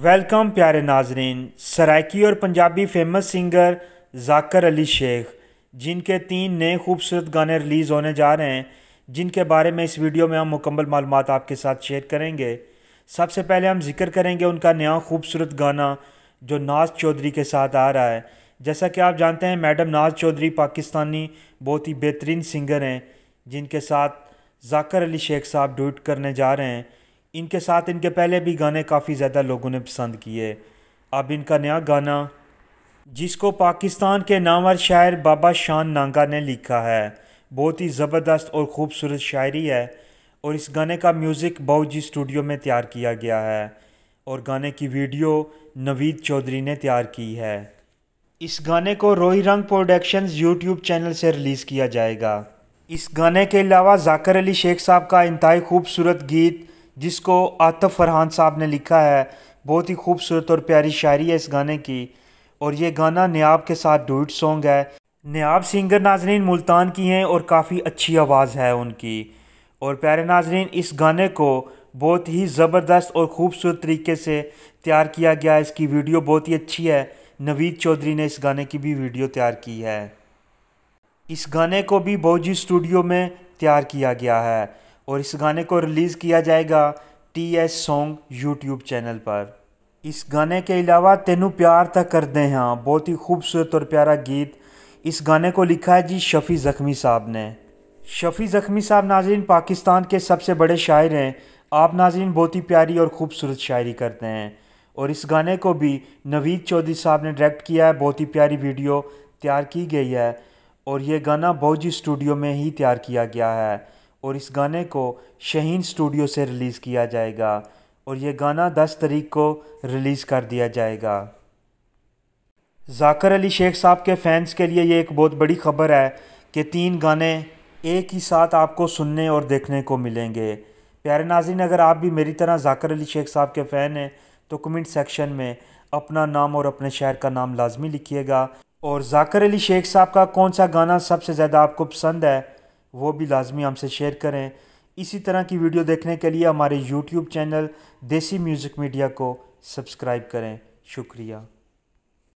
welcome प्यारे नाजरीन सराइकी और पंजाबी फेमस सिंगर जाकर अली शेख जिनके तीन नए खूबसूरत गाने रिलीज़ होने जा रहे हैं जिनके बारे में इस वीडियो में हम मुकम्मल मालूम आपके साथ शेयर करेंगे सबसे पहले हम जिक्र करेंगे उनका नया खूबसूरत गाना जो नाज चौधरी के साथ आ रहा है जैसा कि आप जानते हैं मैडम नाज चौधरी पाकिस्तानी बहुत ही बेहतरीन सिंगर हैं जिनके साथ जाकर अली शेख साहब डूट करने जा रहे हैं इनके साथ इनके पहले भी गाने काफ़ी ज़्यादा लोगों ने पसंद किए अब इनका नया गाना जिसको पाकिस्तान के नामवर शायर बाबा शान नांगा ने लिखा है बहुत ही ज़बरदस्त और ख़ूबसूरत शायरी है और इस गाने का म्यूज़िक जी स्टूडियो में तैयार किया गया है और गाने की वीडियो नवीद चौधरी ने तैयार की है इस गाने को Rohi Rang productions YouTube channel से रिलीज़ किया जाएगा इस गाने के अलावा जाकर अली शेख साहब का इंतहाई खूबसूरत गीत जिसको आतफ़ फरहान साहब ने लिखा है बहुत ही खूबसूरत और प्यारी शायरी है इस गाने की और ये गाना नयाब के साथ डोइट सॉन्ग है नयाब सिंगर नाजरीन मुल्तान की हैं और काफ़ी अच्छी आवाज़ है उनकी और प्यारे नाजरीन इस गाने को बहुत ही ज़बरदस्त और ख़ूबसूरत तरीके से तैयार किया गया है इसकी वीडियो बहुत ही अच्छी है नवीद चौधरी ने इस गाने की भी वीडियो तैयार की है इस गाने को भी बहुजी स्टूडियो में तैयार किया गया है और इस गाने को रिलीज़ किया जाएगा T S song YouTube channel पर इस गाने के अलावा तेनू प्यार तक कर दे हाँ बहुत ही खूबसूरत और प्यारा गीत इस गाने को लिखा है जी शफ़ी ज़ख्मी साहब ने शफ़ी ज़ख्मी साहब नाजरीन पाकिस्तान के सबसे बड़े शायर हैं आप नाजरीन बहुत ही प्यारी और ख़ूबसूरत शायरी करते हैं और इस गाने को भी नवीद चौधरी साहब ने डायरेक्ट किया है बहुत ही प्यारी वीडियो तैयार की गई है और ये गाना बहुत स्टूडियो में ही तैयार किया गया है और इस गाने को शहीन स्टूडियो से रिलीज़ किया जाएगा और ये गाना दस तरीक को रिलीज़ कर दिया जाएगा जाकर अली शेख साहब के फैंस के लिए ये एक बहुत बड़ी खबर है कि तीन गाने एक ही साथ आपको सुनने और देखने को मिलेंगे प्यारे नाजिन अगर आप भी मेरी तरह जाकर अली शेख साहब के फ़ैन हैं तो कमेंट सेक्शन में अपना नाम और अपने शहर का नाम लाजमी लिखिएगा और जाकर अली शेख साहब का कौन सा गाना सबसे ज़्यादा आपको पसंद है वो भी लाजमी हमसे शेयर करें इसी तरह की वीडियो देखने के लिए हमारे YouTube channel Desi music media को सब्सक्राइब करें शुक्रिया